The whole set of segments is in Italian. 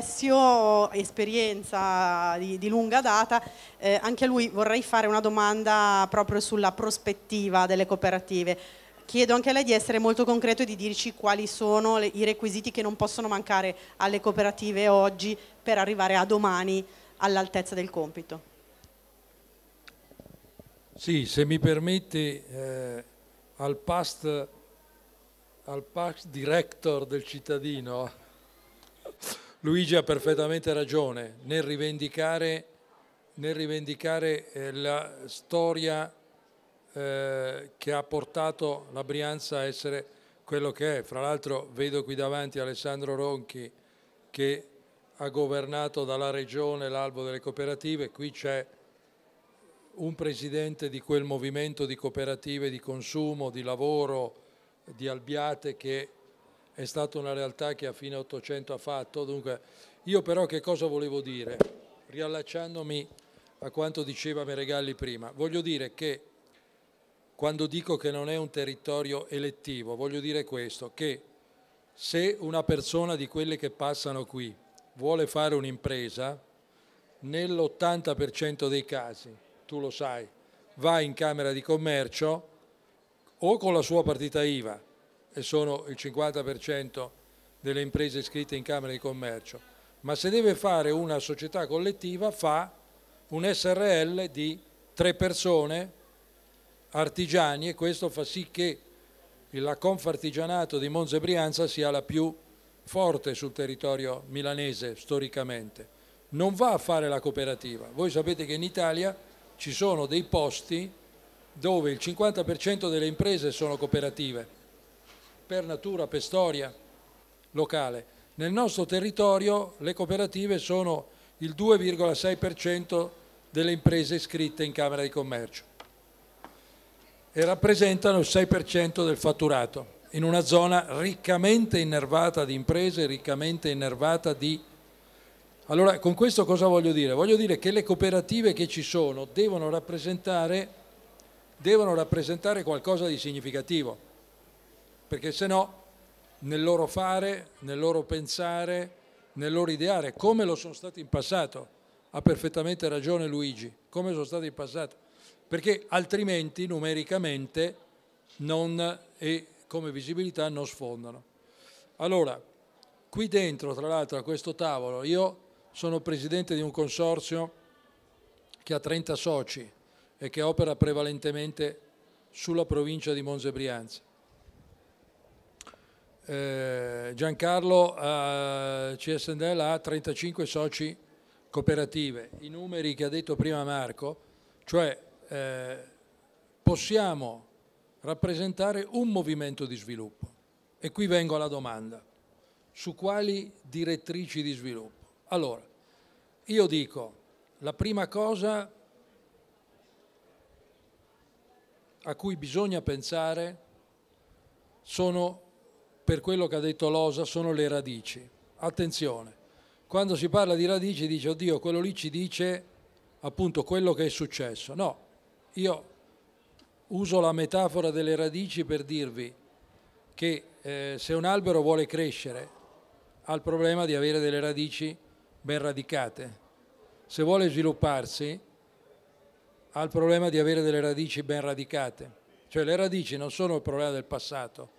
Alessio, esperienza di, di lunga data, eh, anche a lui vorrei fare una domanda proprio sulla prospettiva delle cooperative. Chiedo anche a lei di essere molto concreto e di dirci quali sono le, i requisiti che non possono mancare alle cooperative oggi per arrivare a domani all'altezza del compito. Sì, se mi permette, eh, al, past, al past director del cittadino Luigi ha perfettamente ragione nel rivendicare, nel rivendicare eh, la storia eh, che ha portato la Brianza a essere quello che è. Fra l'altro vedo qui davanti Alessandro Ronchi che ha governato dalla regione l'albo delle cooperative, qui c'è un presidente di quel movimento di cooperative di consumo, di lavoro, di albiate che è stata una realtà che a fine 800 ha fatto. Dunque, io però che cosa volevo dire? Riallacciandomi a quanto diceva Meregalli prima, voglio dire che quando dico che non è un territorio elettivo, voglio dire questo, che se una persona di quelle che passano qui vuole fare un'impresa, nell'80% dei casi, tu lo sai, va in Camera di Commercio o con la sua partita IVA e sono il 50% delle imprese iscritte in Camera di Commercio, ma se deve fare una società collettiva fa un SRL di tre persone artigiani e questo fa sì che la Confartigianato di Monza Brianza sia la più forte sul territorio milanese storicamente. Non va a fare la cooperativa. Voi sapete che in Italia ci sono dei posti dove il 50% delle imprese sono cooperative per natura, per storia locale. Nel nostro territorio le cooperative sono il 2,6% delle imprese iscritte in Camera di Commercio e rappresentano il 6% del fatturato in una zona riccamente innervata di imprese, riccamente innervata di... Allora, con questo cosa voglio dire? Voglio dire che le cooperative che ci sono devono rappresentare, devono rappresentare qualcosa di significativo perché se no nel loro fare, nel loro pensare, nel loro ideare, come lo sono stati in passato, ha perfettamente ragione Luigi, come sono stati in passato, perché altrimenti numericamente non, e come visibilità non sfondano. Allora, qui dentro, tra l'altro, a questo tavolo, io sono presidente di un consorzio che ha 30 soci e che opera prevalentemente sulla provincia di Monza e Brianza eh, Giancarlo a eh, CSNL ha 35 soci cooperative. I numeri che ha detto prima Marco, cioè eh, possiamo rappresentare un movimento di sviluppo. E qui vengo alla domanda. Su quali direttrici di sviluppo? Allora, io dico, la prima cosa a cui bisogna pensare sono per quello che ha detto Losa sono le radici. Attenzione, quando si parla di radici dice oddio quello lì ci dice appunto quello che è successo. No, io uso la metafora delle radici per dirvi che eh, se un albero vuole crescere ha il problema di avere delle radici ben radicate. Se vuole svilupparsi ha il problema di avere delle radici ben radicate. Cioè le radici non sono il problema del passato,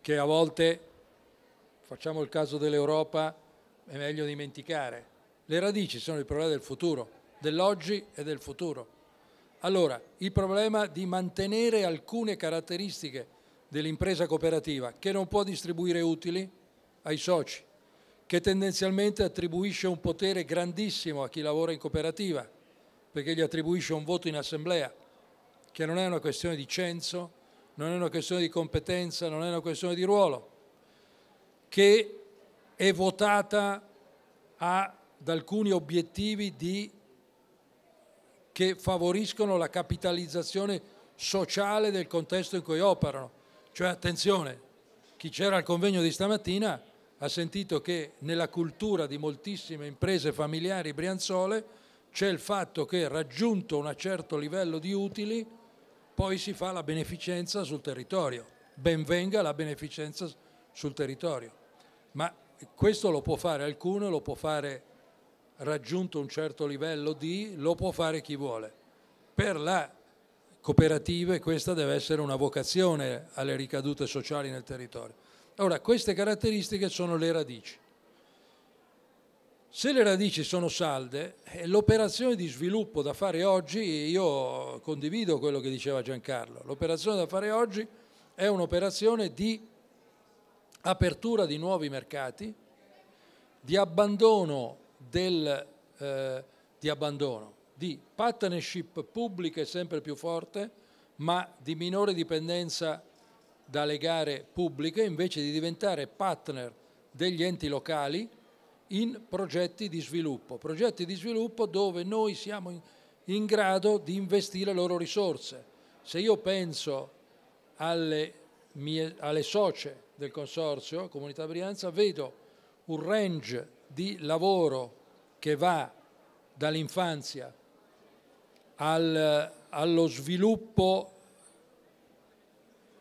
che a volte, facciamo il caso dell'Europa, è meglio dimenticare. Le radici sono il problema del futuro, dell'oggi e del futuro. Allora, il problema di mantenere alcune caratteristiche dell'impresa cooperativa che non può distribuire utili ai soci, che tendenzialmente attribuisce un potere grandissimo a chi lavora in cooperativa, perché gli attribuisce un voto in assemblea, che non è una questione di censo, non è una questione di competenza, non è una questione di ruolo, che è votata ad alcuni obiettivi di, che favoriscono la capitalizzazione sociale del contesto in cui operano. Cioè attenzione, chi c'era al convegno di stamattina ha sentito che nella cultura di moltissime imprese familiari brianzole c'è il fatto che raggiunto un certo livello di utili poi si fa la beneficenza sul territorio, Ben venga la beneficenza sul territorio, ma questo lo può fare alcuno, lo può fare raggiunto un certo livello di, lo può fare chi vuole. Per la cooperativa questa deve essere una vocazione alle ricadute sociali nel territorio. Ora, queste caratteristiche sono le radici. Se le radici sono salde, l'operazione di sviluppo da fare oggi, io condivido quello che diceva Giancarlo, l'operazione da fare oggi è un'operazione di apertura di nuovi mercati, di abbandono, del, eh, di, abbandono di partnership pubbliche sempre più forte, ma di minore dipendenza dalle gare pubbliche, invece di diventare partner degli enti locali, in progetti di sviluppo, progetti di sviluppo dove noi siamo in, grado di investire loro risorse. Se io penso alle, mie, alle socie del Consorzio Comunità Brianza, vedo un range di lavoro che va dall'infanzia al, allo sviluppo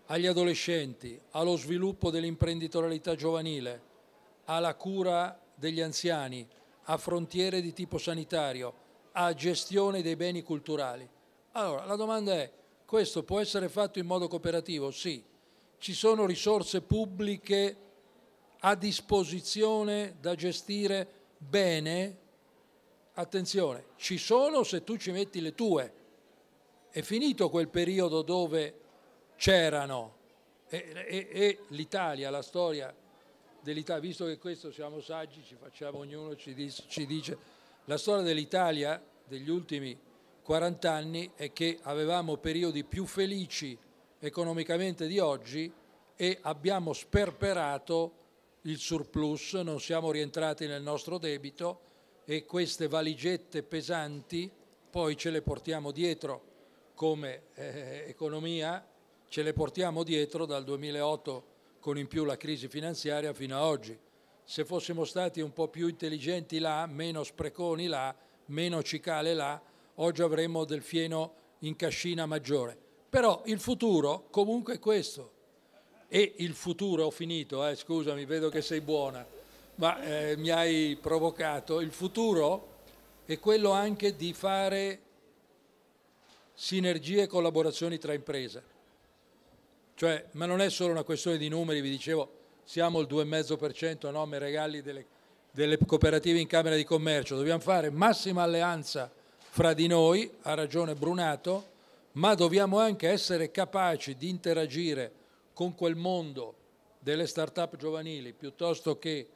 agli adolescenti, allo sviluppo dell'imprenditorialità giovanile, alla cura degli anziani, a frontiere di tipo sanitario, a gestione dei beni culturali. Allora, la domanda è, questo può essere fatto in modo cooperativo? Sì. Ci sono risorse pubbliche a disposizione da gestire bene? Attenzione, ci sono se tu ci metti le tue. È finito quel periodo dove c'erano e, e, e l'Italia, la storia dell'Italia, visto che questo siamo saggi, ci facciamo, ognuno ci dice, ci dice, la storia dell'Italia degli ultimi 40 anni è che avevamo periodi più felici economicamente di oggi e abbiamo sperperato il surplus, non siamo rientrati nel nostro debito e queste valigette pesanti poi ce le portiamo dietro come eh, economia, ce le portiamo dietro dal 2008 con in più la crisi finanziaria fino ad oggi. Se fossimo stati un po' più intelligenti là, meno spreconi là, meno cicale là, oggi avremmo del fieno in cascina maggiore. Però il futuro comunque è questo. E il futuro, ho finito, eh, scusami, vedo che sei buona, ma eh, mi hai provocato. Il futuro è quello anche di fare sinergie e collaborazioni tra imprese. Cioè, ma non è solo una questione di numeri, vi dicevo, siamo il 2,5% no, regali delle, delle cooperative in Camera di Commercio, dobbiamo fare massima alleanza fra di noi, ha ragione Brunato, ma dobbiamo anche essere capaci di interagire con quel mondo delle start-up giovanili piuttosto che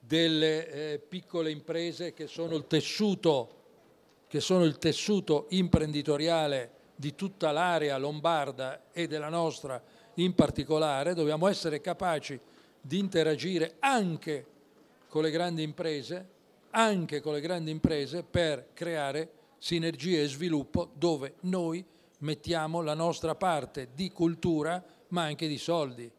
delle eh, piccole imprese che sono il tessuto, sono il tessuto imprenditoriale di tutta l'area lombarda e della nostra in particolare, dobbiamo essere capaci di interagire anche con le grandi imprese, anche con le grandi imprese per creare sinergie e sviluppo dove noi mettiamo la nostra parte di cultura ma anche di soldi.